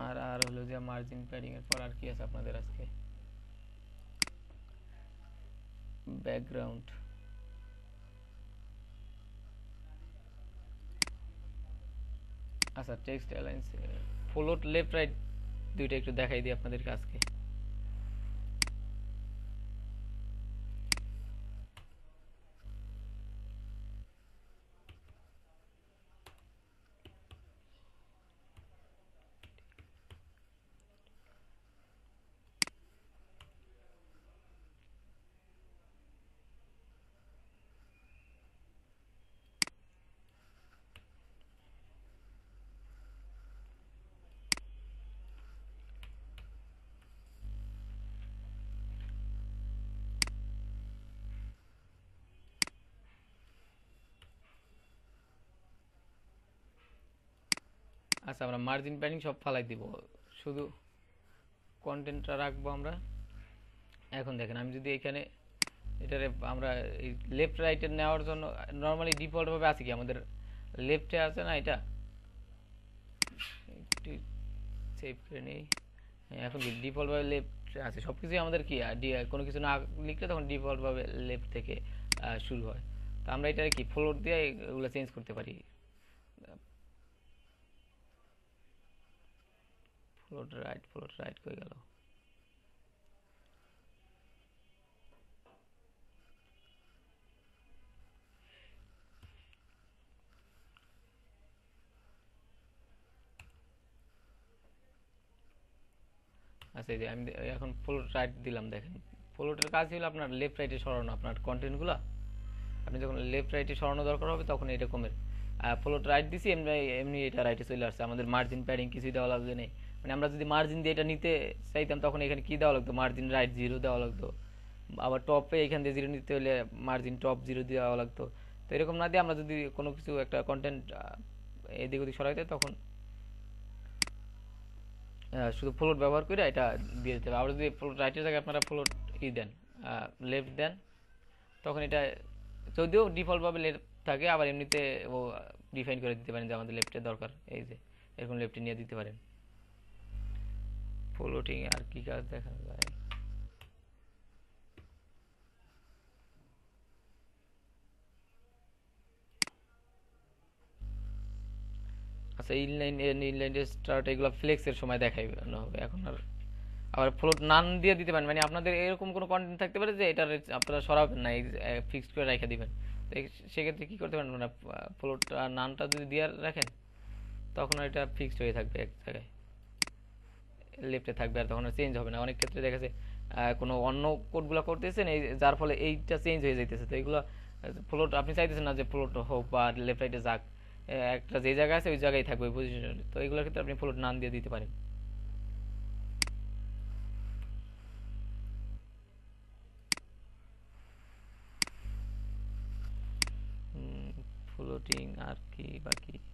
আর আর হলো যে মার্জিন প্যাডিং এর পর আর কি আছে আপনাদের আজকে ব্যাকগ্রাউন্ড আচ্ছা text aligns float left right দুইটা একটু দেখাই দিই আপনাদের আজকে আচ্ছা আমরা মার্জিন প্যানিং সব ফালাই দিব শুধু কন্টেন্টটা রাখবো আমরা এখন দেখেন আমি যদি এখানে এটারে আমরা এই লেফট রাইটে নেওয়ার জন্য নর্মালি ডিফল্টভাবে আছে কি আমাদের লেফটে আছে না এটা একটু সেভ করে নেই এখন ডিফল্টভাবে লেফট আছে সব কিছুই আমাদের কি কোনো কিছু না লিখলে তখন ডিফল্টভাবে লেফট থেকে শুরু হয় তো আমরা এটা কি ফ্লোর দিয়ে এগুলো চেঞ্জ করতে পারি ফ্লোট রাইট ফ্লোট রাইট হয়ে গেল আচ্ছা যে আমি এখন ফ্লোট রাইট দিলাম দেখেন ফ্লোটের কাজ হলো আপনার লেফট রাইটে সরানো আপনার কন্টেন্টগুলো আপনি যখন লেফট রাইটে সরানো দরকার হবে তখন এরকমের ফ্লোট রাইট দিছি এমনি এমনি এটা রাইটে চলে আসছে আমাদের মার্জিন প্যাডিং কিছুই দেওয়া লাগবে না মানে আমরা যদি মার্জিন দিয়ে এটা নিতে চাইতাম তখন এখানে কী দেওয়া লাগতো মার্জিন রাইট জিরো দেওয়া লাগতো আবার টপে এখান দিয়ে জিরো নিতে হলে মার্জিন টপ জিরো দেওয়া লাগতো তো এরকম না দিয়ে আমরা যদি কোনো কিছু একটা কন্টেন্ট এদিক ওদিক সরাইতে তখন শুধু ফ্লোট ব্যবহার করে এটা দিয়ে দিতে হবে আবার যদি ফ্লোট রাইটের জায়গায় আপনারা ফ্লোট ই দেন লেফট দেন তখন এটা যদিও ডিফল্টভাবে লেফট থাকে আবার এমনিতে ও ডিফাইন করে দিতে পারেন যে আমাদের লেফটের দরকার এই যে এরকম লেফটে নিয়ে দিতে পারেন ফ্লোটিং আর কি গাছ দেখা যায় আচ্ছা ইনলাইন ইনলাইন স্টার্ট এগুলো ফ্লেক্সের সময় দেখানো হবে এখন আর আবার ফ্লোট নান দিয়ে দিতে পারেন মানে আপনাদের এরকম কোনো কন্টেন্ট থাকতে পারে যে এটা আপনারা সরাবেন না ফিক্স করে রেখে দিবেন তো সেক্ষেত্রে কী করতে পারেন মানে ফ্লোট নানটা যদি দিয়ে রাখেন তখন এটা ফিক্সড হয়ে থাকবে এক জায়গায় লেফটে থাকবে আর তখন চেঞ্জ হবে না অনেক ক্ষেত্রে দেখা যাচ্ছে কোনো অন্য কোডগুলো করতেছেন এই যার ফলে এইটা চেঞ্জ হয়ে যাইতেছে তো এইগুলো ফ্লোট আপনি চাইতেছেন না যে ফ্লোট হোক বা লেফট রাইটে যাক একটা যে জায়গা আছে ওই জায়গায় থাকবে ওই পজিশন তো এগুলোর ক্ষেত্রে আপনি ফ্লোট নাম দিয়ে দিতে পারেন ফ্লোটিং আর কি বাকি